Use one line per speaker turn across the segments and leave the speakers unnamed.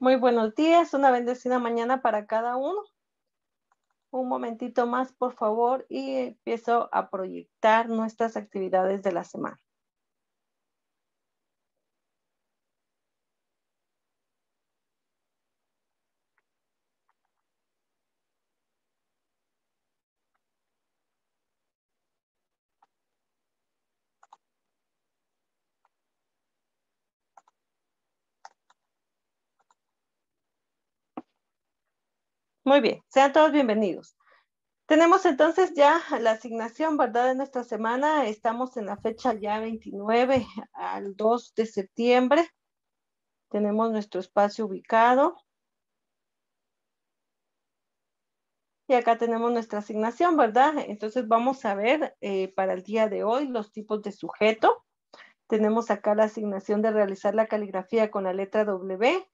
Muy buenos días, una bendecida mañana para cada uno. Un momentito más, por favor, y empiezo a proyectar nuestras actividades de la semana. Muy bien, sean todos bienvenidos. Tenemos entonces ya la asignación, ¿verdad? De nuestra semana. Estamos en la fecha ya 29 al 2 de septiembre. Tenemos nuestro espacio ubicado. Y acá tenemos nuestra asignación, ¿verdad? Entonces vamos a ver eh, para el día de hoy los tipos de sujeto. Tenemos acá la asignación de realizar la caligrafía con la letra W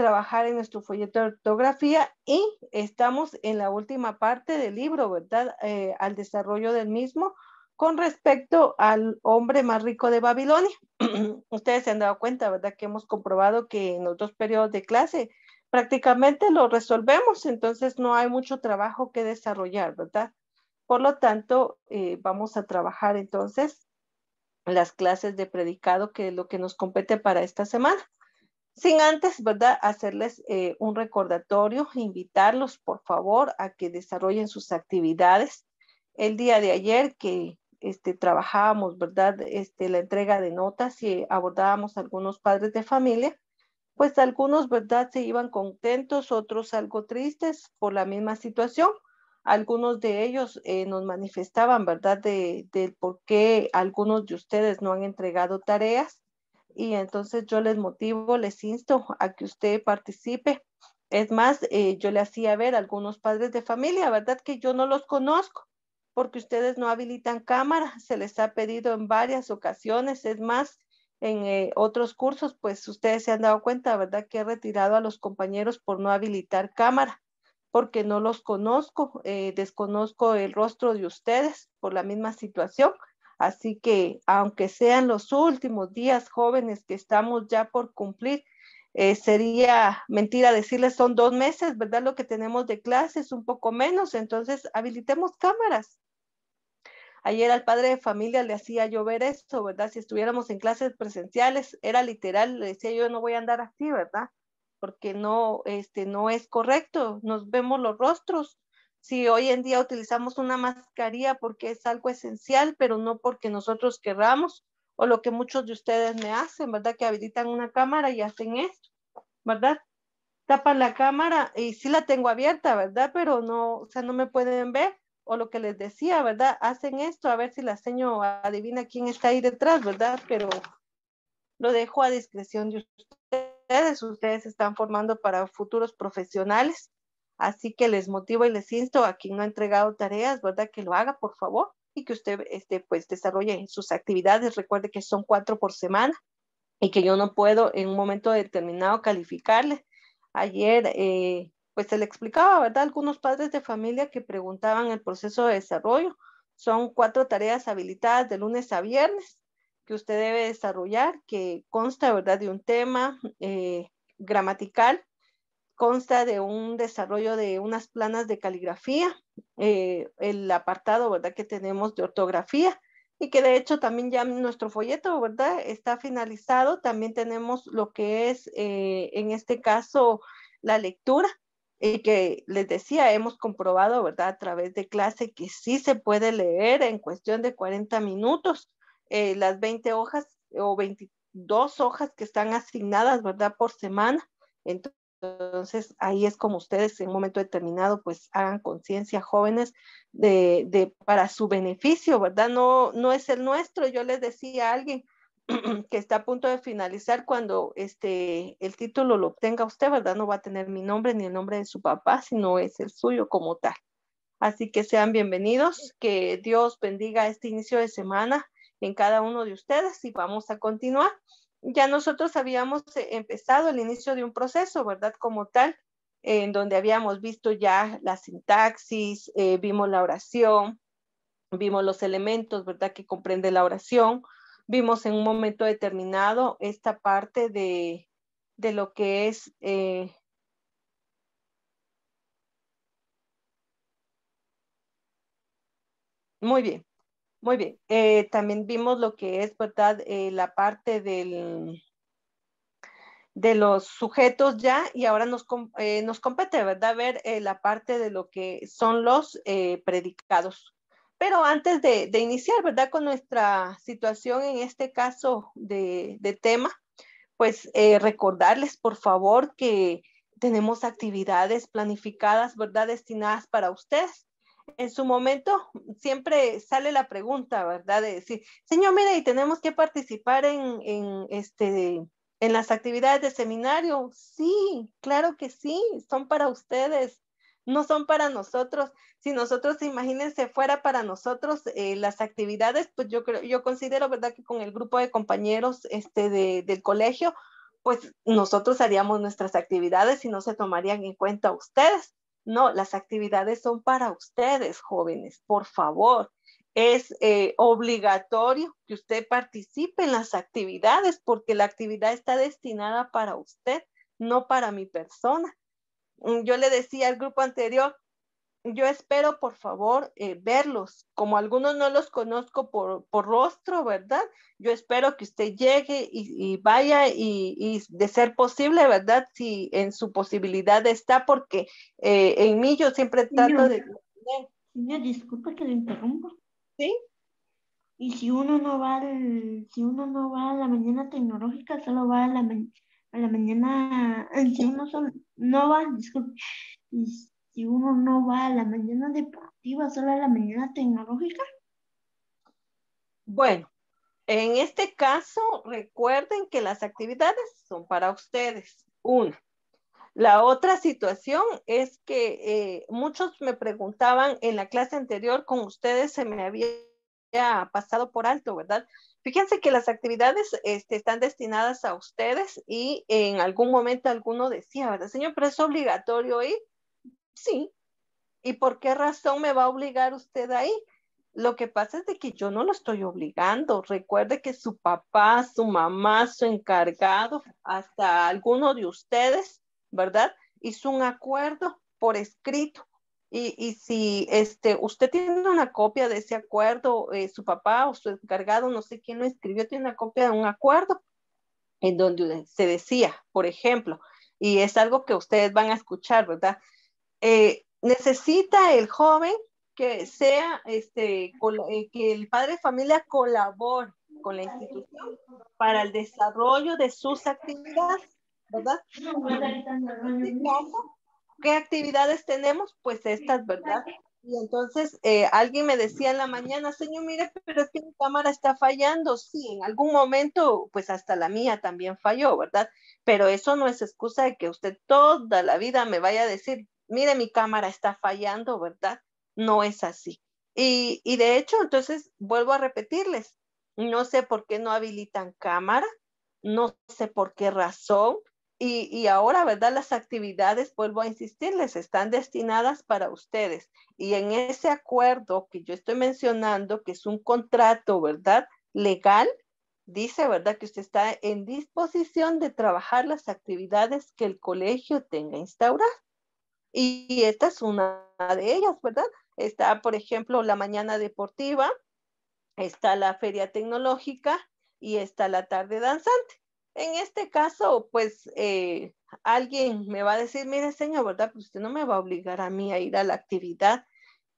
trabajar en nuestro folleto de ortografía y estamos en la última parte del libro, ¿verdad? Eh, al desarrollo del mismo con respecto al hombre más rico de Babilonia. Ustedes se han dado cuenta, ¿verdad? Que hemos comprobado que en los dos periodos de clase prácticamente lo resolvemos, entonces no hay mucho trabajo que desarrollar, ¿verdad? Por lo tanto, eh, vamos a trabajar entonces las clases de predicado, que es lo que nos compete para esta semana. Sin antes, ¿verdad? Hacerles eh, un recordatorio, invitarlos, por favor, a que desarrollen sus actividades. El día de ayer que este, trabajábamos, ¿verdad? Este, la entrega de notas y abordábamos a algunos padres de familia, pues algunos, ¿verdad? Se iban contentos, otros algo tristes por la misma situación. Algunos de ellos eh, nos manifestaban, ¿verdad? de por qué algunos de ustedes no han entregado tareas y entonces yo les motivo, les insto a que usted participe. Es más, eh, yo le hacía ver a algunos padres de familia, ¿verdad? Que yo no los conozco porque ustedes no habilitan cámara, se les ha pedido en varias ocasiones, es más, en eh, otros cursos, pues ustedes se han dado cuenta, ¿verdad? Que he retirado a los compañeros por no habilitar cámara, porque no los conozco, eh, desconozco el rostro de ustedes por la misma situación. Así que aunque sean los últimos días jóvenes que estamos ya por cumplir, eh, sería mentira decirles son dos meses, ¿verdad? Lo que tenemos de clases, un poco menos. Entonces, habilitemos cámaras. Ayer al padre de familia le hacía llover esto, ¿verdad? Si estuviéramos en clases presenciales, era literal, le decía yo no voy a andar así, ¿verdad? Porque no, este, no es correcto, nos vemos los rostros, si hoy en día utilizamos una mascarilla porque es algo esencial, pero no porque nosotros querramos, o lo que muchos de ustedes me hacen, ¿verdad? Que habilitan una cámara y hacen esto, ¿verdad? Tapan la cámara y sí la tengo abierta, ¿verdad? Pero no, o sea, no me pueden ver, o lo que les decía, ¿verdad? Hacen esto, a ver si la seño adivina quién está ahí detrás, ¿verdad? Pero lo dejo a discreción de ustedes, ustedes están formando para futuros profesionales Así que les motivo y les insto a quien no ha entregado tareas, ¿verdad? Que lo haga, por favor, y que usted este, pues, desarrolle sus actividades. Recuerde que son cuatro por semana y que yo no puedo en un momento determinado calificarle. Ayer, eh, pues se le explicaba, ¿verdad? Algunos padres de familia que preguntaban el proceso de desarrollo. Son cuatro tareas habilitadas de lunes a viernes que usted debe desarrollar, que consta, ¿verdad?, de un tema eh, gramatical consta de un desarrollo de unas planas de caligrafía, eh, el apartado, ¿verdad?, que tenemos de ortografía y que de hecho también ya nuestro folleto, ¿verdad?, está finalizado. También tenemos lo que es, eh, en este caso, la lectura y que les decía, hemos comprobado, ¿verdad?, a través de clase que sí se puede leer en cuestión de 40 minutos eh, las 20 hojas o 22 hojas que están asignadas, ¿verdad?, por semana. Entonces, entonces, ahí es como ustedes en un momento determinado, pues hagan conciencia, jóvenes, de, para su beneficio, ¿verdad? No, no es el nuestro. Yo les decía a alguien que está a punto de finalizar cuando este, el título lo obtenga usted, ¿verdad? No va a tener mi nombre ni el nombre de su papá, sino es el suyo como tal. Así que sean bienvenidos, que Dios bendiga este inicio de semana en cada uno de ustedes y vamos a continuar ya nosotros habíamos eh, empezado el inicio de un proceso, ¿verdad? Como tal, en donde habíamos visto ya la sintaxis, eh, vimos la oración, vimos los elementos, ¿verdad? Que comprende la oración, vimos en un momento determinado esta parte de, lo que es... Eh, muy bien. Muy bien, eh, también vimos lo que es, ¿verdad? Eh, la parte del, de los sujetos ya y ahora nos, eh, nos compete, ¿verdad? Ver la parte de lo que son los predicados. Pero antes de, iniciar, ¿verdad? Con nuestra situación en este caso de, de tema, pues recordarles, por favor, que tenemos actividades planificadas, ¿verdad? Destinadas para ustedes en su momento siempre sale la pregunta, ¿verdad? De decir, Señor, mire, y tenemos que participar en, este, en las actividades de seminario. Sí, claro que sí, son para ustedes, no son para nosotros. Si nosotros, imagínense, fuera para nosotros eh, las actividades, pues yo creo, yo considero, ¿verdad?, que con el grupo de compañeros este, del colegio, pues nosotros haríamos nuestras actividades y no se tomarían en cuenta ustedes no, las actividades son para ustedes, jóvenes, por favor. Es eh, obligatorio que usted participe en las actividades porque la actividad está destinada para usted, no para mi persona. Mm, yo le decía al grupo anterior, yo espero, por favor, eh, verlos. Como algunos no los conozco por, por, rostro, ¿verdad? Yo espero que usted llegue y, vaya y, de ser posible, ¿verdad? Si en su posibilidad está, porque eh, en mí yo siempre trato de... Señor, disculpe que le interrumpa. ¿Sí? Y si uno no va si uno no va a la mañana tecnológica, solo va a la, a mañana, si uno no va, disculpe, si uno no va a la mañana deportiva, solo a la mañana tecnológica? Bueno, en este caso, recuerden que las actividades son para ustedes, una. La otra situación es que eh, muchos me preguntaban en la clase anterior con ustedes se me había pasado por alto, ¿verdad? Fíjense que las actividades este, están destinadas a ustedes y en algún momento alguno decía, ¿verdad? Señor, pero es obligatorio ir. Sí. ¿Y por qué razón me va a obligar usted ahí? Lo que pasa es de que yo no lo estoy obligando. Recuerde que su papá, su mamá, su encargado, hasta alguno de ustedes, ¿verdad? Hizo un acuerdo por escrito. Y, si este, usted tiene una copia de ese acuerdo, eh, su papá o su encargado, no sé quién lo escribió, tiene una copia de un acuerdo en donde se decía, por ejemplo, y es algo que ustedes van a escuchar, ¿verdad? Eh, necesita el joven que sea, este, eh, que el padre de familia colabore con la institución para el desarrollo de sus actividades, ¿verdad? ¿Qué actividades tenemos? Pues estas, ¿verdad? Y entonces eh, alguien me decía en la mañana, señor, mire, pero es que mi cámara está fallando. Sí, en algún momento, pues hasta la mía también falló, ¿verdad? Pero eso no es excusa de que usted toda la vida me vaya a decir, mire, mi cámara está fallando, ¿verdad? No es así. Y, de hecho, entonces, vuelvo a repetirles, no sé por qué no habilitan cámara, no sé por qué razón. Y, y, ahora, ¿verdad? Las actividades, vuelvo a insistirles, están destinadas para ustedes. Y en ese acuerdo que yo estoy mencionando, que es un contrato, ¿verdad? Legal, dice, ¿verdad? Que usted está en disposición de trabajar las actividades que el colegio tenga instauradas. Y esta es una de ellas, ¿verdad? Está, por ejemplo, la mañana deportiva, está la feria tecnológica y está la tarde danzante. En este caso, pues eh, alguien me va a decir, mire señor, ¿verdad? Pues usted no me va a obligar a mí a ir a la actividad.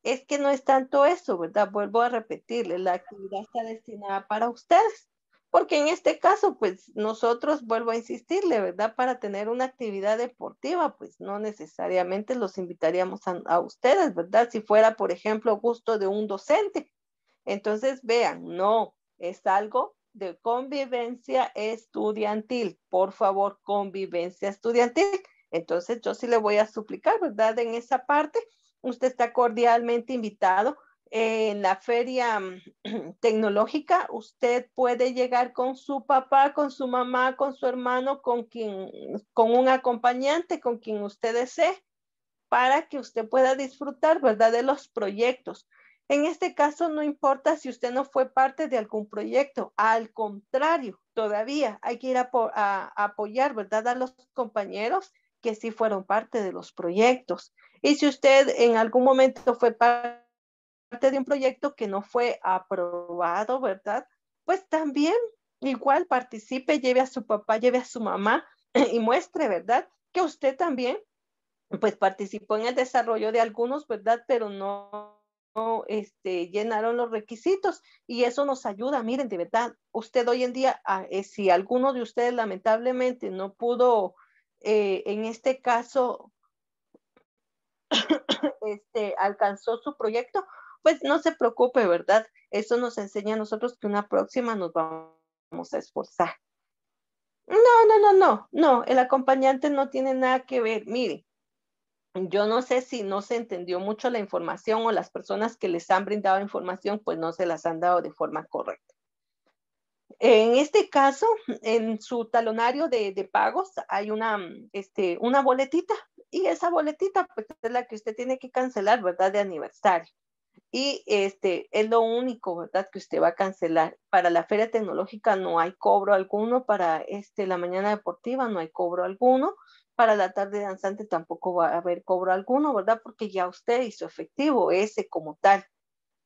Es que no es tanto eso, ¿verdad? Vuelvo a repetirle, la actividad está destinada para ustedes porque en este caso, pues nosotros, vuelvo a insistirle, ¿verdad? Para tener una actividad deportiva, pues no necesariamente los invitaríamos a, a ustedes, ¿verdad? Si fuera, por ejemplo, gusto de un docente. Entonces, vean, no, es algo de convivencia estudiantil, por favor, convivencia estudiantil. Entonces, yo sí le voy a suplicar, ¿verdad? En esa parte, usted está cordialmente invitado en la feria mm, tecnológica, usted puede llegar con su papá, con su mamá, con su hermano, con quien, con un acompañante, con quien usted desee, para que usted pueda disfrutar, ¿verdad?, de los proyectos. En este caso, no importa si usted no fue parte de algún proyecto, al contrario, todavía hay que ir a, apoyar, ¿verdad?, a los compañeros que sí fueron parte de los proyectos. Y si usted en algún momento fue parte de un proyecto que no fue aprobado, ¿verdad? Pues también igual participe, lleve a su papá, lleve a su mamá y muestre, ¿verdad? Que usted también, pues participó en el desarrollo de algunos, ¿verdad? Pero no, este, llenaron los requisitos y eso nos ayuda, miren, de verdad, usted hoy en día, ah, eh, si alguno de ustedes lamentablemente no pudo, eh, en este caso, este, alcanzó su proyecto, pues no se preocupe, ¿verdad? Eso nos enseña a nosotros que una próxima nos vamos a esforzar. No, no, no, no, no, el acompañante no tiene nada que ver. Mire, yo no sé si no se entendió mucho la información o las personas que les han brindado información, pues no se las han dado de forma correcta. En este caso, en su talonario de, pagos hay una, mm, este, una boletita y esa boletita pues, es la que usted tiene que cancelar, ¿verdad? De aniversario y este es lo único, ¿verdad?, que usted va a cancelar. Para la feria tecnológica no hay cobro alguno, para este, la mañana deportiva no hay cobro alguno, para la tarde danzante tampoco va a haber cobro alguno, ¿verdad? Porque ya usted hizo efectivo ese como tal.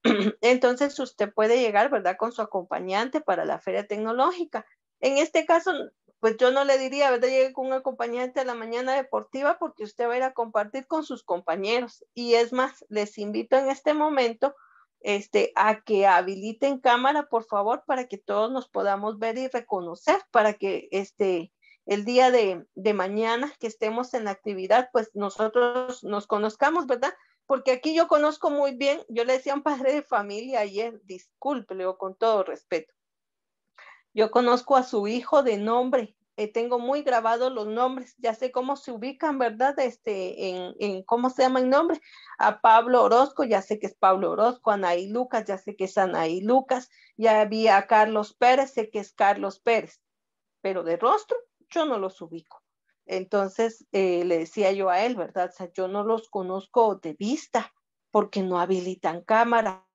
Entonces usted puede llegar, ¿verdad?, con su acompañante para la feria tecnológica. En este caso, pues yo no le diría, ¿verdad? Llegué con un acompañante a la mañana deportiva porque usted va a ir a compartir con sus compañeros. Y es más, les invito en este momento este, a que habiliten cámara, por favor, para que todos nos podamos ver y reconocer, para que este, el día de, de mañana que estemos en la actividad, pues nosotros nos conozcamos, ¿verdad? Porque aquí yo conozco muy bien, yo le decía a un padre de familia ayer, disculpe, con todo respeto, yo conozco a su hijo de nombre, eh, tengo muy grabados los nombres, ya sé cómo se ubican, ¿verdad? Este, en, cómo se llama el nombre. A Pablo Orozco, ya sé que es Pablo Orozco, Anaí Lucas, ya sé que es Anaí Lucas, ya vi a Carlos Pérez, sé que es Carlos Pérez, pero de rostro yo no los ubico. Entonces eh, le decía yo a él, ¿verdad? O sea, yo no los conozco de vista porque no habilitan cámara.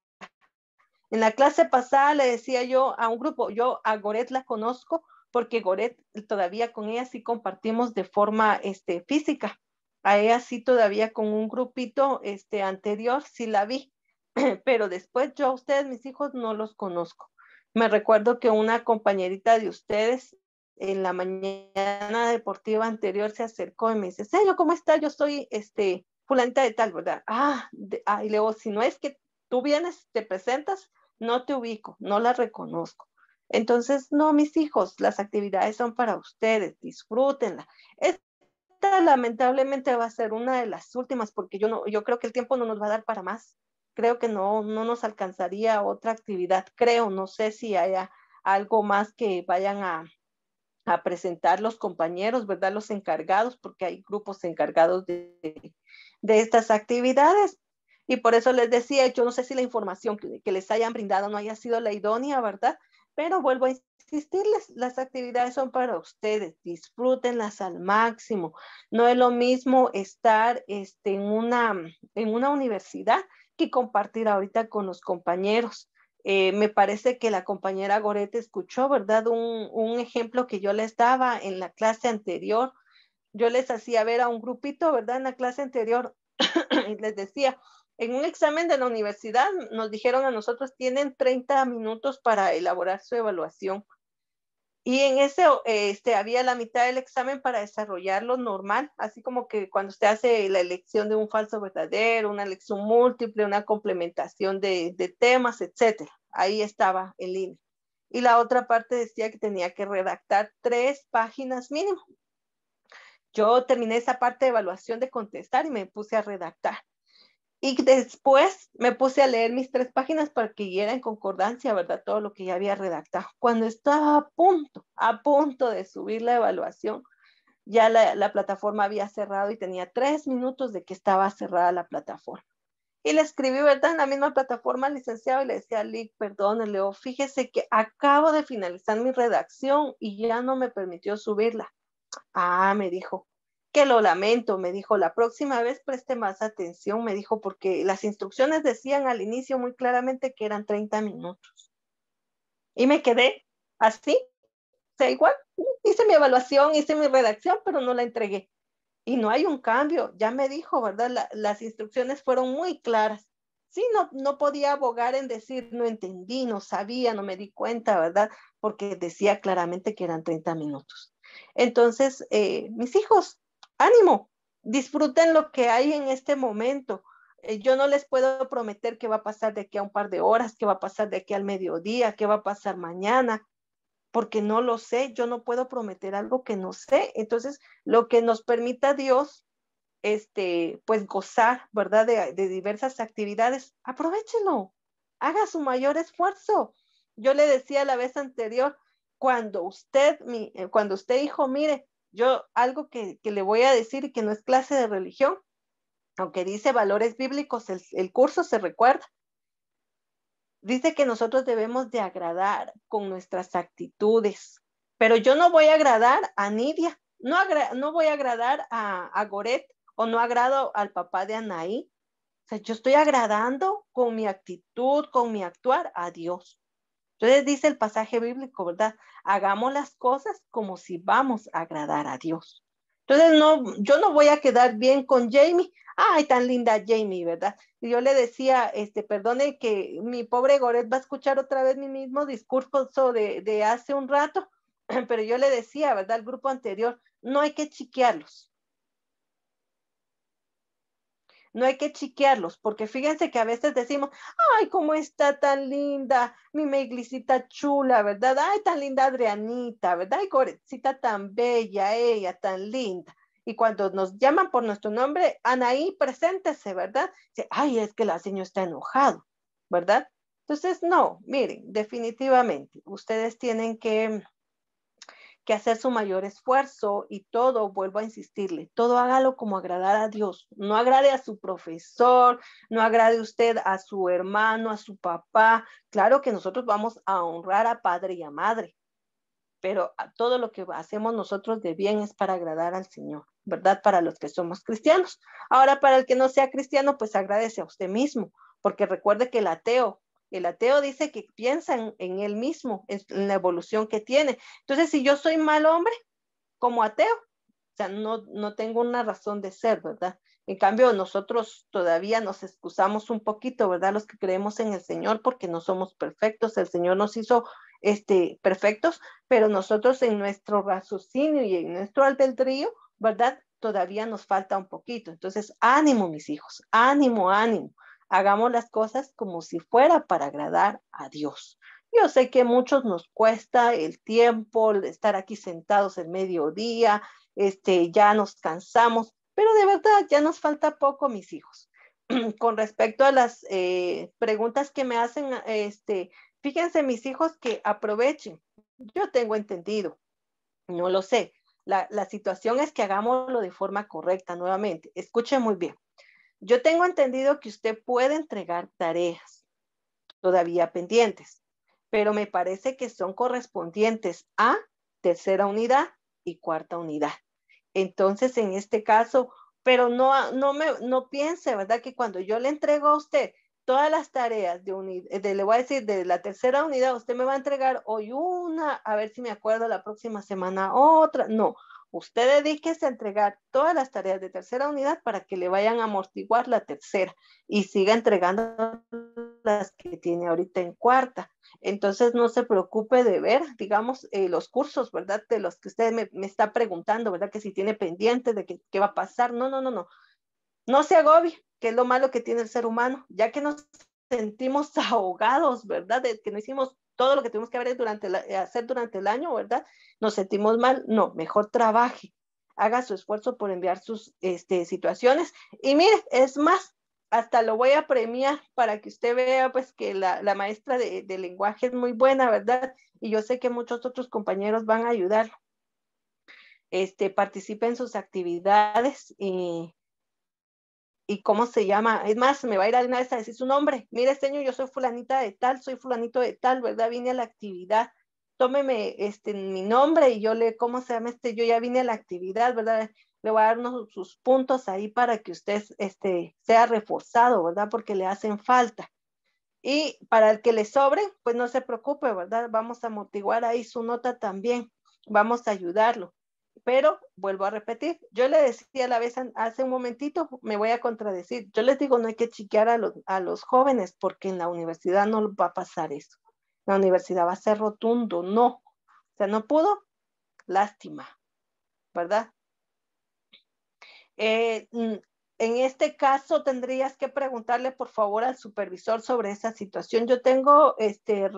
En la clase pasada le decía yo a un grupo, yo a Goret la conozco porque Goret todavía con ella sí compartimos de forma este, física. A ella sí todavía con un grupito este, anterior sí la vi, pero después yo a ustedes, mis hijos, no los conozco. Me recuerdo que una compañerita de ustedes en la mañana deportiva anterior se acercó y me dice, ¿cómo está? Yo soy este, fulanita de tal, ¿verdad? Ah, ah, y luego, si no es que tú vienes, te presentas, no te ubico, no la reconozco. Entonces, no, mis hijos, las actividades son para ustedes, disfrútenla. Esta lamentablemente va a ser una de las últimas porque yo, no, yo creo que el tiempo no nos va a dar para más. Creo que no, no nos alcanzaría otra actividad, creo, no sé si haya algo más que vayan a, presentar los compañeros, ¿verdad? Los encargados, porque hay grupos encargados de estas actividades, y por eso les decía, yo no sé si la información que, les hayan brindado no haya sido la idónea, ¿verdad? Pero vuelvo a insistirles, las actividades son para ustedes, disfrútenlas al máximo. No es lo mismo estar este, en, una, en una universidad que compartir ahorita con los compañeros. Eh, me parece que la compañera Gorete escuchó, ¿verdad? Un, un, ejemplo que yo les daba en la clase anterior. Yo les hacía ver a un grupito, ¿verdad? En la clase anterior, les decía, en un examen de la universidad nos dijeron a nosotros tienen 30 minutos para elaborar su evaluación. Y en ese este, había la mitad del examen para desarrollarlo normal, así como que cuando usted hace la elección de un falso verdadero, una elección múltiple, una complementación de, de temas, etc. Ahí estaba en línea. Y la otra parte decía que tenía que redactar tres páginas mínimo. Yo terminé esa parte de evaluación de contestar y me puse a redactar y después me puse a leer mis tres páginas para que diera en concordancia, ¿verdad? Todo lo que ya había redactado. Cuando estaba a punto, a punto de subir la evaluación, ya la, plataforma había cerrado y tenía tres minutos de que estaba cerrada la plataforma. Y le escribí, ¿verdad? En la misma plataforma al licenciado y le decía, Lick, perdón, Leo, fíjese que acabo de finalizar mi redacción y ya no me permitió subirla. Ah, me dijo, que lo lamento, me dijo, la próxima vez preste más atención, me dijo, porque las instrucciones decían al inicio muy claramente que eran 30 minutos. Y me quedé así, o sea, igual, hice mi evaluación, hice mi redacción, pero no la entregué. Y no hay un cambio, ya me dijo, ¿verdad? las instrucciones fueron muy claras. Sí, no, no podía abogar en decir, no entendí, no sabía, no me di cuenta, ¿verdad? Porque decía claramente que eran 30 minutos. Entonces, eh, mis hijos ánimo, disfruten lo que hay en este momento. Eh, yo no les puedo prometer qué va a pasar de aquí a un par de horas, qué va a pasar de aquí al mediodía, qué va a pasar mañana, porque no lo sé, yo no puedo prometer algo que no sé. Entonces, lo que nos permita Dios, este, pues gozar, ¿verdad? De, de diversas actividades, aprovechenlo, haga su mayor esfuerzo. Yo le decía la vez anterior, cuando usted, mi, eh, cuando usted dijo, mire, yo algo que, le voy a decir que no es clase de religión, aunque dice valores bíblicos, el, curso se recuerda. Dice que nosotros debemos de agradar con nuestras actitudes, pero yo no voy a agradar a Nidia, no, no voy a agradar a, a Goret o no agrado al papá de Anaí. O sea, yo estoy agradando con mi actitud, con mi actuar a Dios. Entonces dice el pasaje bíblico, ¿verdad? Hagamos las cosas como si vamos a agradar a Dios. Entonces, no, yo no voy a quedar bien con Jamie. Ay, tan linda Jamie, ¿verdad? Y yo le decía, este, perdone que mi pobre Goret va a escuchar otra vez mi mismo discurso de, de hace un rato, pero yo le decía, ¿verdad? Al grupo anterior, no hay que chiquearlos no hay que chiquearlos, porque fíjense que a veces decimos, ay, cómo está tan linda mi meglicita chula, ¿verdad? Ay, tan linda Adrianita, ¿verdad? Ay, Corecita tan bella, ella tan linda. Y cuando nos llaman por nuestro nombre, Anaí, preséntese, ¿verdad? Dice, ay, es que la señora está enojado, ¿verdad? Entonces, no, miren, definitivamente, ustedes tienen que hacer su mayor esfuerzo y todo, vuelvo a insistirle, todo hágalo como agradar a Dios. No agrade a su profesor, no agrade usted a su hermano, a su papá. Claro que nosotros vamos a honrar a padre y a madre, pero todo lo que hacemos nosotros de bien es para agradar al Señor, ¿verdad? Para los que somos cristianos. Ahora, para el que no sea cristiano, pues agradece a usted mismo, porque recuerde que el ateo el ateo dice que piensa en, él mismo, en la evolución que tiene. Entonces, si yo soy mal hombre, como ateo, o no, no tengo una razón de ser, ¿verdad? En cambio, nosotros todavía nos excusamos un poquito, ¿verdad? Los que creemos en el Señor, porque no somos perfectos, el Señor nos hizo este, perfectos, pero nosotros en nuestro raciocinio y en nuestro albedrío, ¿verdad? Todavía nos falta un poquito. Entonces, ánimo, mis hijos, ánimo, ánimo hagamos las cosas como si fuera para agradar a Dios. Yo sé que muchos nos cuesta el tiempo, estar aquí sentados el mediodía, este, ya nos cansamos, pero de verdad ya nos falta poco, mis hijos. Con respecto a las eh, preguntas que me hacen, este, fíjense mis hijos que aprovechen. Yo tengo entendido, no lo sé. La, la situación es que hagámoslo de forma correcta nuevamente. Escuchen muy bien. Yo tengo entendido que usted puede entregar tareas todavía pendientes, pero me parece que son correspondientes a tercera unidad y cuarta unidad. Entonces, en este caso, pero no, no, me, no piense, ¿verdad? Que cuando yo le entrego a usted todas las tareas de, le voy a decir, de la tercera unidad, usted me va a entregar hoy una, a ver si me acuerdo la próxima semana otra. No, Usted dedíquese a entregar todas las tareas de tercera unidad para que le vayan a amortiguar la tercera y siga entregando las que tiene ahorita en cuarta. Entonces no se preocupe de ver, digamos, eh, los cursos, ¿verdad? De los que usted me, está preguntando, ¿verdad? Que si tiene pendiente de qué va a pasar. No, no, no, no. No se agobie, que es lo malo que tiene el ser humano, ya que nos sentimos ahogados, ¿verdad? De que no hicimos todo lo que tenemos que durante eh, hacer durante el año, ¿verdad? Nos sentimos mal, no, mejor trabaje, haga su esfuerzo por enviar sus este, situaciones. Y mire, es más, hasta lo voy a premiar para que usted vea pues que la, maestra de, lenguaje es muy buena, ¿verdad? Y yo sé que muchos otros compañeros van a ayudar. Este, participe en sus actividades y y cómo se llama. Es más, me va a ir alguna vez a decir su nombre. Mire, este señor, yo soy fulanita de tal, soy fulanito de tal, ¿verdad? Vine a la actividad. Tómeme este, mi nombre y yo le, ¿cómo se llama este? Yo ya vine a la actividad, ¿verdad? Le voy a dar sus puntos ahí para que usted este, sea reforzado, ¿verdad? Porque le hacen falta. Y para el que le sobre, pues no se preocupe, ¿verdad? Vamos a motivar ahí su nota también. Vamos a ayudarlo. Pero vuelvo a repetir, yo le decía a la vez hace un momentito, me voy a contradecir, yo les digo, no hay que chiquear a los, jóvenes porque en la universidad no va a pasar eso. La universidad va a ser rotundo, no. O sea, no pudo, lástima, ¿verdad? Eh, en este caso tendrías que preguntarle por favor al supervisor sobre esa situación. Yo tengo este,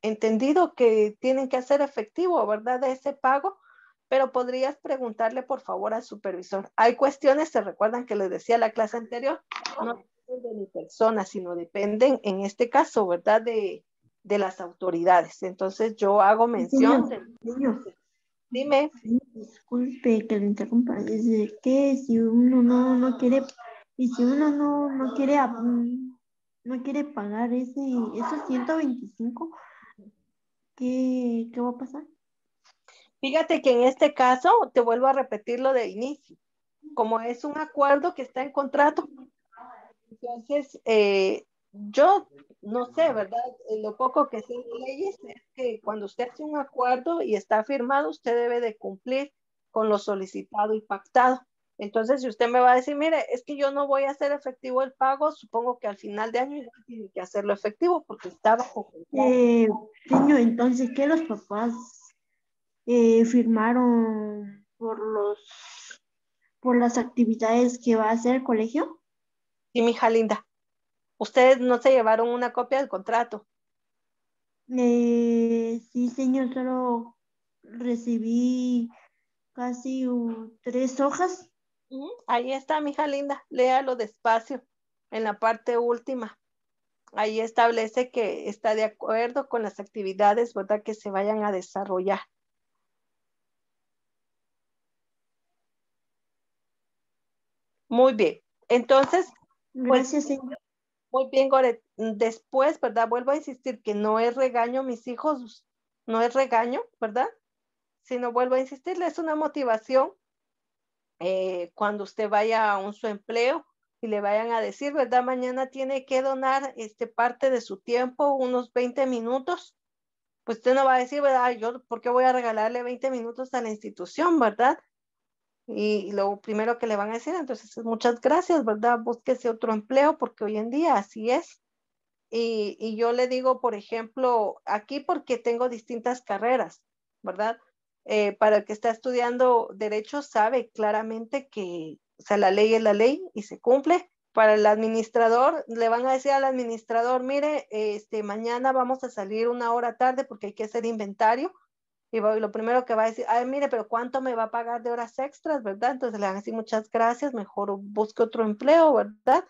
entendido que tienen que hacer efectivo, ¿verdad? De ese pago pero podrías preguntarle por favor al supervisor. Hay cuestiones, se recuerdan que les decía la clase anterior, no dependen de personas, sino dependen en este caso, ¿verdad? De, las autoridades. Entonces yo hago mención. Dime. Disculpe que lo interrumpa. Es que si uno no, quiere, y si uno no, quiere ah, mm, no quiere pagar ese, esos 125, ¿qué, ¿qué va a pasar? Fíjate que en este caso, te vuelvo a repetir lo de inicio, como es un acuerdo que está en contrato, entonces eh, yo no sé, ¿verdad? Eh, lo poco que sé de leyes es que cuando usted hace un acuerdo y está firmado, usted debe de cumplir con lo solicitado y pactado. Entonces, si usted me va a decir, mire, es que yo no voy a hacer efectivo el pago, supongo que al final de año tiene que hacerlo efectivo porque está bajo eh, contrato. Eh, entonces, ¿qué los papás eh, firmaron por los por las actividades que va a hacer el colegio? Sí, mija linda. Ustedes no se llevaron una copia del contrato. Eh, sí, señor, solo recibí casi tres hojas. Ahí está, mija linda. Léalo despacio, en la parte última. Ahí establece que está de acuerdo con las actividades, ¿verdad? Que se vayan a desarrollar. Muy bien. Entonces, pues, Muy bien, Goret. Después, ¿verdad? Vuelvo a insistir que no es regaño, mis hijos, no es regaño, ¿verdad? Sino vuelvo a insistirle, es una motivación eh, cuando usted vaya a un su empleo y le vayan a decir, ¿verdad? Mañana tiene que donar este parte de su tiempo, unos 20 minutos. Pues usted no va a decir, ¿verdad? Yo, ¿por qué voy a regalarle 20 minutos a la institución, ¿verdad? y lo primero que le van a decir, entonces, muchas gracias, ¿verdad? Búsquese otro empleo porque hoy en día así es. Y, yo le digo, por ejemplo, aquí porque tengo distintas carreras, ¿verdad? Eh, para el que está estudiando derecho sabe claramente que o sea, la ley es la ley y se cumple. Para el administrador, le van a decir al administrador, mire, este, mañana vamos a salir una hora tarde porque hay que hacer inventario y lo primero que va a decir, ay, mire, pero ¿cuánto me va a pagar de horas extras, verdad? Entonces le van a decir muchas gracias, mejor busque otro empleo, ¿verdad?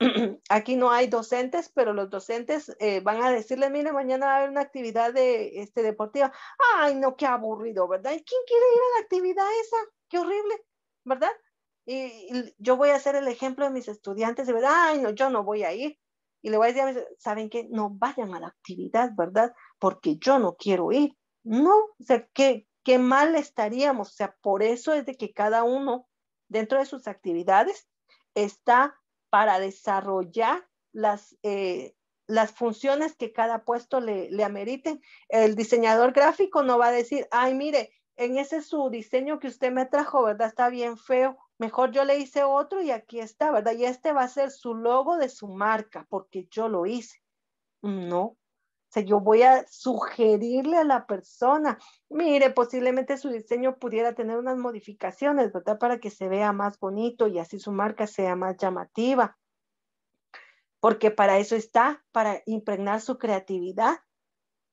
Aquí no hay docentes, pero los docentes eh, van a decirle, mire, mañana va a haber una actividad de, este, deportiva. Ay, no, qué aburrido, ¿verdad? quién quiere ir a la actividad esa? Qué horrible, ¿verdad? Y, yo voy a hacer el ejemplo de mis estudiantes, de verdad, ay, no, yo no voy a ir. Y le voy a decir, ¿saben qué? No vayan a la actividad, ¿verdad? Porque yo no quiero ir no, o sea, qué, mal estaríamos. O sea, por eso es de que cada uno dentro de sus actividades está para desarrollar las, eh, las funciones que cada puesto le, le ameriten. El diseñador gráfico no va a decir, ay, mire, en ese su diseño que usted me trajo, ¿verdad? Está bien feo. Mejor yo le hice otro y aquí está, ¿verdad? Y este va a ser su logo de su marca porque yo lo hice. No, yo voy a sugerirle a la persona, mire, posiblemente su diseño pudiera tener unas modificaciones, ¿verdad? Para que se vea más bonito y así su marca sea más llamativa. Porque para eso está, para impregnar su creatividad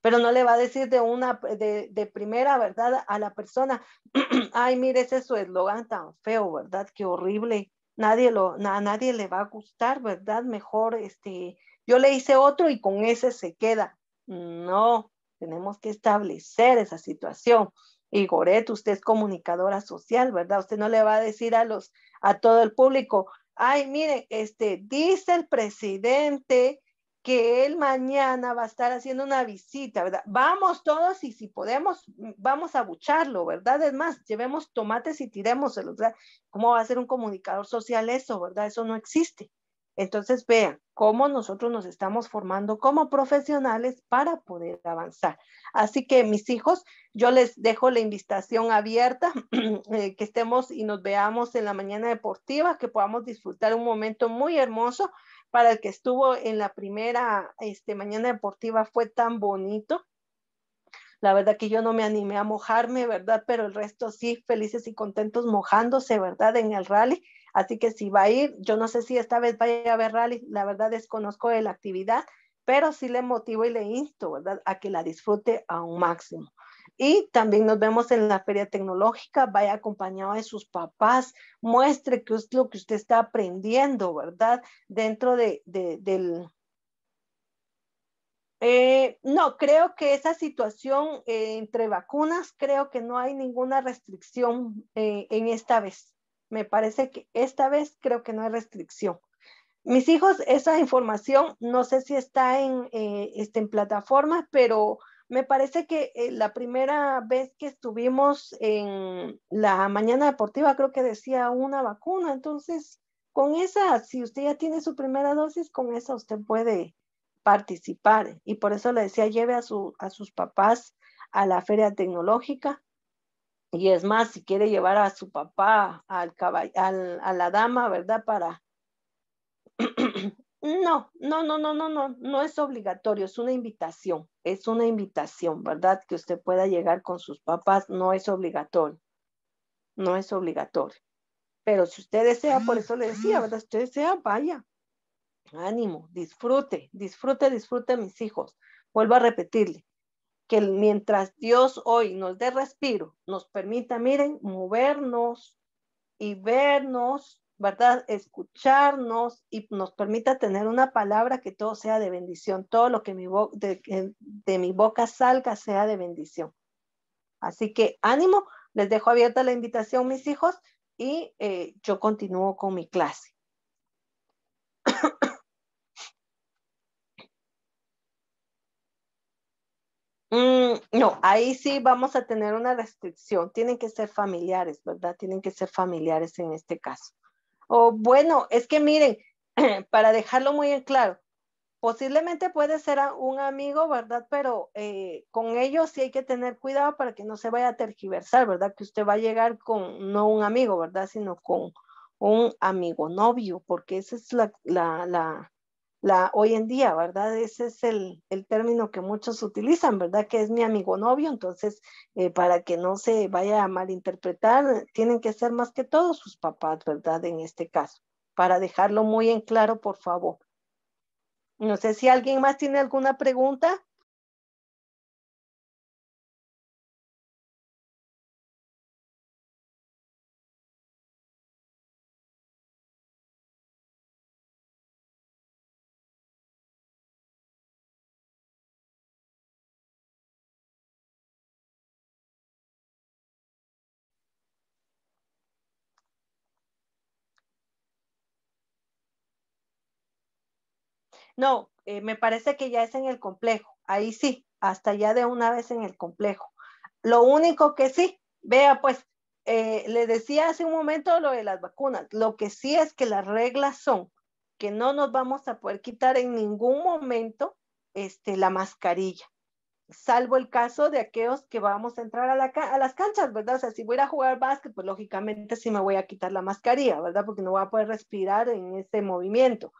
pero no le va a decir de una de, primera verdad a la persona ay mire ese es su eslogan tan feo verdad qué horrible nadie lo nadie le va a gustar verdad mejor este yo le hice otro y con ese se queda no, tenemos que establecer esa situación. Y usted es comunicadora social, ¿verdad? Usted no le va a decir a los a todo el público, ay, mire, este dice el presidente que él mañana va a estar haciendo una visita, ¿verdad? Vamos todos y si podemos, vamos a bucharlo, ¿verdad? Es más, llevemos tomates y tiremos ¿verdad? ¿Cómo va a ser un comunicador social eso, ¿verdad? Eso no existe. Entonces, vean cómo nosotros nos estamos formando como profesionales para poder avanzar. Así que, mis hijos, yo les dejo la invitación abierta, eh, que estemos y nos veamos en la mañana deportiva, que podamos disfrutar un momento muy hermoso. Para el que estuvo en la primera este, mañana deportiva fue tan bonito. La verdad que yo no me animé a mojarme, ¿verdad? Pero el resto sí, felices y contentos mojándose, ¿verdad? En el rally Así que si va a ir, yo no sé si esta vez vaya a haber rally, la verdad desconozco de la actividad, pero sí le motivo y le insto, ¿verdad? A que la disfrute a un máximo. Y también nos vemos en la feria tecnológica, vaya acompañado de sus papás, muestre qué es lo que usted está aprendiendo, ¿verdad? Dentro de, del... Eh, no, creo que esa situación eh, entre vacunas, creo que no hay ninguna restricción eh, en esta vez me parece que esta vez creo que no hay restricción. Mis hijos, esa información, no sé si está en, eh, este, en plataformas, pero me parece que eh, la primera vez que estuvimos en la mañana deportiva, creo que decía una vacuna. Entonces, con esa, si usted ya tiene su primera dosis, con esa usted puede participar. Y por eso le decía, lleve a, a sus papás a la feria tecnológica, y es más, si quiere llevar a su papá, al caballo, a la dama, ¿verdad? Para... No, no, no, no, no, no, no es obligatorio, es una invitación, es una invitación, ¿verdad? Que usted pueda llegar con sus papás, no es obligatorio, no es obligatorio. Pero si usted desea, por eso le decía, ¿verdad? Si usted desea, vaya, ánimo, disfrute, disfrute, disfrute mis hijos. Vuelvo a repetirle, que mientras Dios hoy nos dé respiro, nos permita, miren, movernos y vernos, ¿verdad? Escucharnos y nos permita tener una palabra que todo sea de bendición, todo lo que de, mi boca salga sea de bendición. Así que ánimo, les dejo abierta la invitación, mis hijos, y eh, yo continúo con mi clase. Mm, no, ahí sí vamos a tener una restricción. Tienen que ser familiares, ¿verdad? Tienen que ser familiares en este caso. O bueno, es que miren, para dejarlo muy en claro, posiblemente puede ser un amigo, ¿verdad? Pero eh, con ellos sí hay que tener cuidado para que no se vaya a tergiversar, ¿verdad? Que usted va a llegar con no un amigo, ¿verdad? Sino con un amigo novio, porque esa es la, la la, hoy en día, ¿verdad? Ese es el, término que muchos utilizan, ¿verdad? Que es mi amigo novio, entonces, eh, para que no se vaya a malinterpretar, tienen que ser más que todos sus papás, ¿verdad? En este caso, para dejarlo muy en claro, por favor. No sé si alguien más tiene alguna pregunta. No, eh, me parece que ya es en el complejo. Ahí sí, hasta ya de una vez en el complejo. Lo único que sí, vea pues, eh, le decía hace un momento lo de las vacunas. Lo que sí es que las reglas son que no nos vamos a poder quitar en ningún momento este, la mascarilla, salvo el caso de aquellos que vamos a entrar a, las canchas, ¿verdad? O sea, si voy a jugar básquet, pues lógicamente sí me voy a quitar la mascarilla, ¿verdad? Porque no voy a poder respirar en ese movimiento.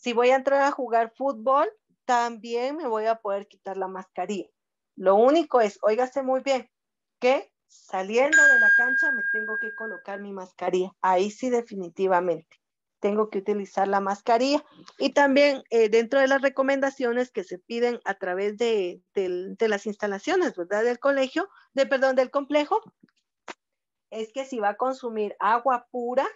Si voy a entrar a jugar fútbol, también me voy a poder quitar la mascarilla. Lo único es, óigase muy bien, que saliendo de la cancha me tengo que colocar mi mascarilla. Ahí sí definitivamente tengo que utilizar la mascarilla. Y también eh, dentro de las recomendaciones que se piden a través de, las instalaciones, ¿verdad? Del colegio, de, perdón, del complejo, es que si va a consumir agua pura,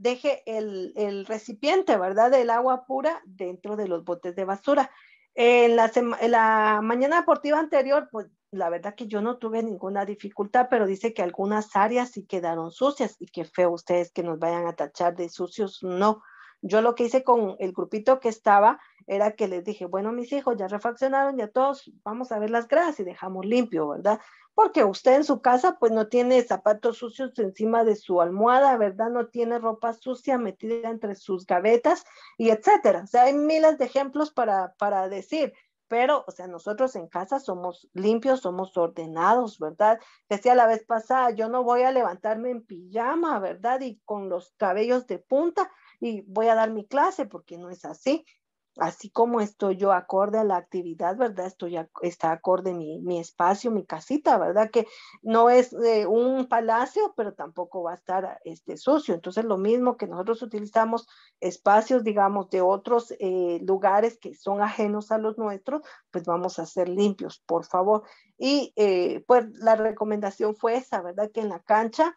deje el, el, recipiente, ¿verdad? Del agua pura dentro de los botes de basura. En la, la, mañana deportiva anterior, pues la verdad que yo no tuve ninguna dificultad, pero dice que algunas áreas sí quedaron sucias y que feo ustedes que nos vayan a tachar de sucios, no. Yo lo que hice con el grupito que estaba era que les dije, bueno, mis hijos ya refaccionaron, ya todos, vamos a ver las gradas y dejamos limpio, ¿verdad? porque usted en su casa pues no tiene zapatos sucios encima de su almohada, ¿verdad? No tiene ropa sucia metida entre sus gavetas y etcétera. O sea, hay miles de ejemplos para, para decir, pero, o sea, nosotros en casa somos limpios, somos ordenados, ¿verdad? Decía la vez pasada, yo no voy a levantarme en pijama, ¿verdad? Y con los cabellos de punta y voy a dar mi clase porque no es así así como estoy yo acorde a la actividad, ¿verdad? Estoy está acorde mi, mi, espacio, mi casita, ¿verdad? Que no es un palacio, pero tampoco va a estar este, sucio. Entonces, lo mismo que nosotros utilizamos espacios, digamos, de otros eh, lugares que son ajenos a los nuestros, pues vamos a ser limpios, por favor. Y eh, pues la recomendación fue esa, ¿verdad? Que en la cancha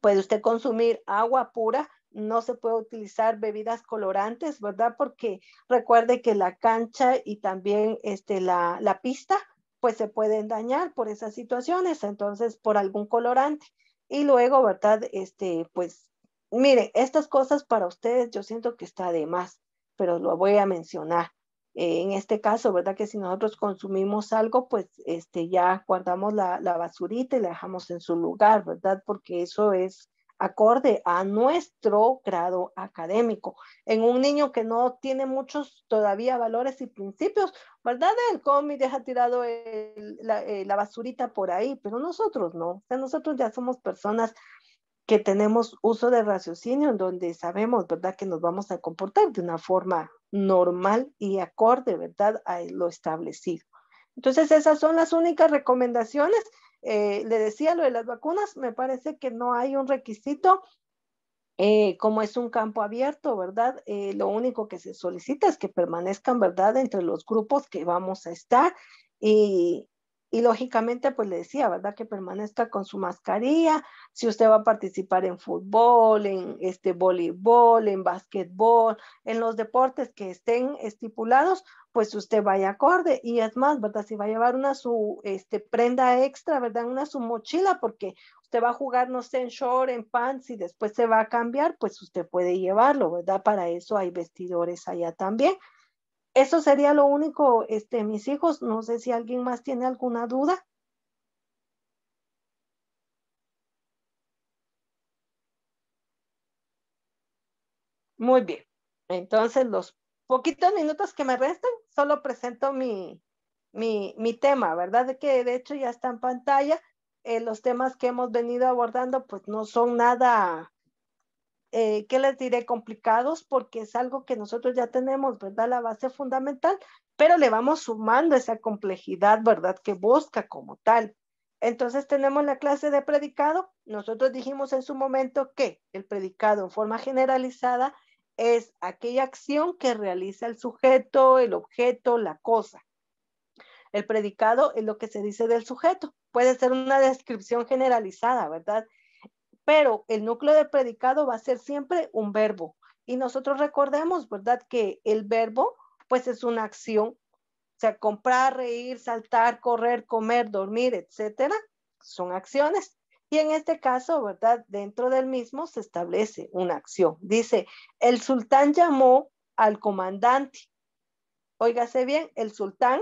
puede usted consumir agua pura, no se puede utilizar bebidas colorantes, ¿verdad? Porque recuerde que la cancha y también este, la, pista, pues se pueden dañar por esas situaciones, entonces por algún colorante. Y luego, ¿verdad? Este, pues, miren, estas cosas para ustedes yo siento que está de más, pero lo voy a mencionar. Eh, en este caso, ¿verdad? Que si nosotros consumimos algo, pues este, ya guardamos la, la basurita y la dejamos en su lugar, ¿verdad? Porque eso es acorde a nuestro grado académico. En un niño que no tiene muchos todavía valores y principios, ¿verdad? El cómic deja tirado la, eh, la, basurita por ahí, pero nosotros no. O sea, nosotros ya somos personas que tenemos uso de raciocinio en donde sabemos, ¿verdad?, que nos vamos a comportar de una forma normal y acorde, ¿verdad?, a lo establecido. Entonces, esas son las únicas recomendaciones eh, le decía lo de las vacunas, me parece que no hay un requisito. Eh, como es un campo abierto, ¿verdad? Eh, lo único que se solicita es que permanezcan, ¿verdad?, entre los grupos que vamos a estar. Y, y lógicamente, pues le decía, ¿verdad? Que permanezca con su mascarilla. Si usted va a participar en fútbol, en este voleibol, en básquetbol, en los deportes que estén estipulados, pues usted vaya acorde y es más, ¿verdad? Si va a llevar una su este, prenda extra, ¿verdad? Una su mochila, porque usted va a jugar, no sé, en short, en pants y después se va a cambiar, pues usted puede llevarlo, ¿verdad? Para eso hay vestidores allá también. Eso sería lo único, este, mis hijos. No sé si alguien más tiene alguna duda. Muy bien. Entonces los poquitos minutos que me restan, solo presento mi, mi, tema, ¿verdad? De que de hecho ya está en pantalla. Eh, los temas que hemos venido abordando pues no son nada, eh, ¿qué les diré? Complicados porque es algo que nosotros ya tenemos, ¿verdad? La base fundamental, pero le vamos sumando esa complejidad, ¿verdad? Que busca como tal. Entonces tenemos la clase de predicado. Nosotros dijimos en su momento que el predicado en forma generalizada es aquella acción que realiza el sujeto, el objeto, la cosa. El predicado es lo que se dice del sujeto. Puede ser una descripción generalizada, ¿verdad? Pero el núcleo del predicado va a ser siempre un verbo. Y nosotros recordemos, ¿verdad? Que el verbo, pues es una acción. O sea, comprar, reír, saltar, correr, comer, dormir, etcétera, son acciones. Y en este caso, ¿verdad? Dentro del mismo se establece una acción. Dice, el sultán llamó al comandante. Óigase bien, el sultán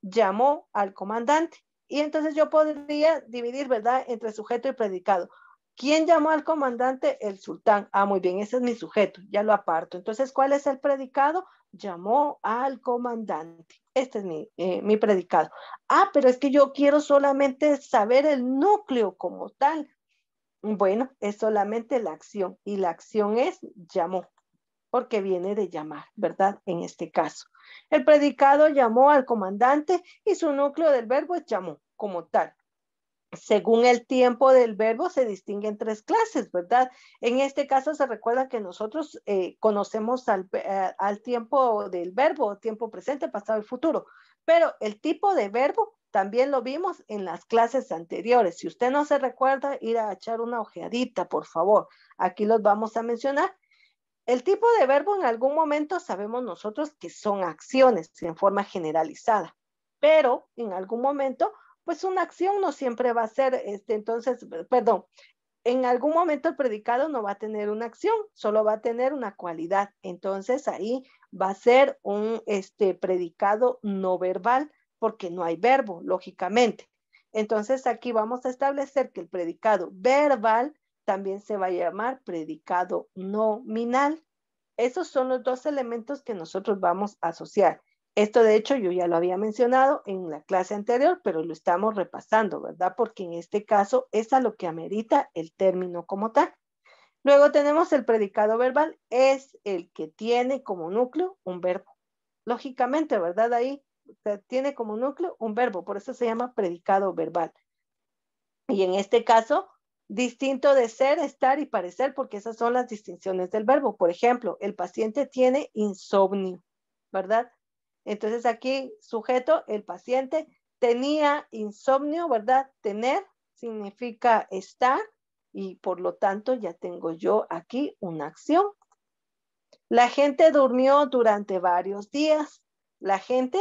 llamó al comandante. Y entonces yo podría dividir, ¿verdad?, entre sujeto y predicado. ¿Quién llamó al comandante? El sultán. Ah, muy bien, ese es mi sujeto, ya lo aparto. Entonces, ¿cuál es el predicado? Llamó al comandante. Este es eh, mi, predicado. Ah, pero es que yo quiero solamente saber el núcleo como tal. Bueno, es solamente la acción y la acción es llamó, porque viene de llamar, ¿verdad? En este caso. El predicado llamó al comandante y su núcleo del verbo es llamó como tal según el tiempo del verbo se distinguen tres clases, ¿verdad? En este caso se recuerda que nosotros eh, conocemos al, eh, al, tiempo del verbo, tiempo presente, pasado y futuro, pero el tipo de verbo también lo vimos en las clases anteriores. Si usted no se recuerda, ir a echar una ojeadita, por favor. Aquí los vamos a mencionar. El tipo de verbo en algún momento sabemos nosotros que son acciones en forma generalizada, pero en algún momento pues una acción no siempre va a ser, este, entonces, perdón, en algún momento el predicado no va a tener una acción, solo va a tener una cualidad. Entonces ahí va a ser un este, predicado no verbal porque no hay verbo, lógicamente. Entonces aquí vamos a establecer que el predicado verbal también se va a llamar predicado nominal. Esos son los dos elementos que nosotros vamos a asociar. Esto de hecho yo ya lo había mencionado en la clase anterior, pero lo estamos repasando, ¿verdad? Porque en este caso es a lo que amerita el término como tal. Luego tenemos el predicado verbal, es el que tiene como núcleo un verbo. Lógicamente, ¿verdad? Ahí tiene como núcleo un verbo, por eso se llama predicado verbal. Y en este caso, distinto de ser, estar y parecer, porque esas son las distinciones del verbo. Por ejemplo, el paciente tiene insomnio, ¿verdad? Entonces aquí, sujeto, el paciente tenía insomnio, ¿verdad? Tener significa estar y por lo tanto ya tengo yo aquí una acción. La gente durmió durante varios días. La gente,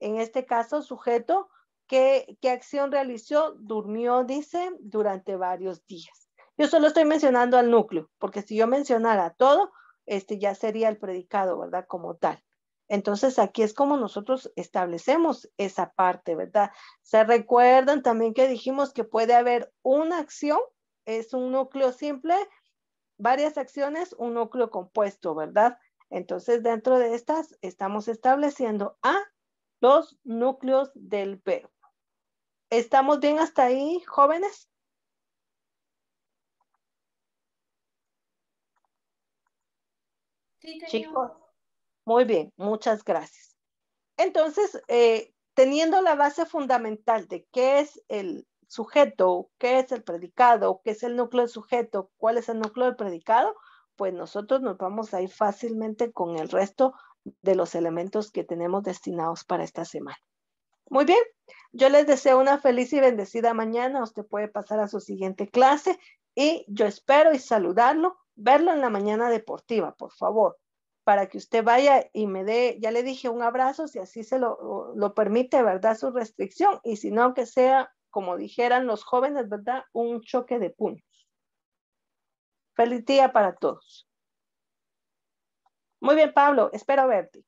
en este caso sujeto, ¿qué, acción realizó? Durmió, dice, durante varios días. Yo solo estoy mencionando al núcleo, porque si yo mencionara todo, este ya sería el predicado, ¿verdad? Como tal. Entonces aquí es como nosotros establecemos esa parte, ¿verdad? Se recuerdan también que dijimos que puede haber una acción, es un núcleo simple, varias acciones, un núcleo compuesto, ¿verdad? Entonces dentro de estas estamos estableciendo A, los núcleos del verbo. ¿Estamos bien hasta ahí, jóvenes? Sí, Chicos. Muy bien, muchas gracias. Entonces, eh, teniendo la base fundamental de qué es el sujeto, qué es el predicado, qué es el núcleo del sujeto, cuál es el núcleo del predicado, pues nosotros nos vamos a ir fácilmente con el resto de los elementos que tenemos destinados para esta semana. Muy bien, yo les deseo una feliz y bendecida mañana. Usted puede pasar a su siguiente clase y yo espero y saludarlo, verlo en la mañana deportiva, por favor para que usted vaya y me dé, ya le dije, un abrazo, si así se lo, lo permite, ¿verdad? Su restricción, y si no, que sea, como dijeran los jóvenes, ¿verdad? Un choque de puños. Feliz día para todos. Muy bien, Pablo, espero verte.